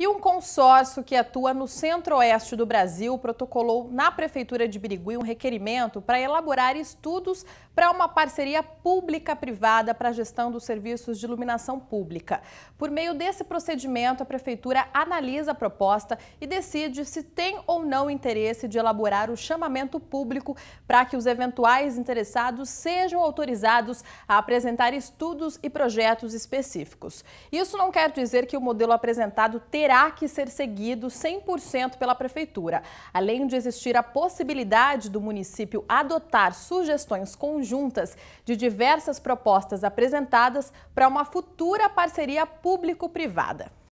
E um consórcio que atua no centro-oeste do Brasil protocolou na Prefeitura de Birigui um requerimento para elaborar estudos para uma parceria pública-privada para a gestão dos serviços de iluminação pública. Por meio desse procedimento, a Prefeitura analisa a proposta e decide se tem ou não interesse de elaborar o chamamento público para que os eventuais interessados sejam autorizados a apresentar estudos e projetos específicos. Isso não quer dizer que o modelo apresentado terá terá que ser seguido 100% pela Prefeitura, além de existir a possibilidade do município adotar sugestões conjuntas de diversas propostas apresentadas para uma futura parceria público-privada.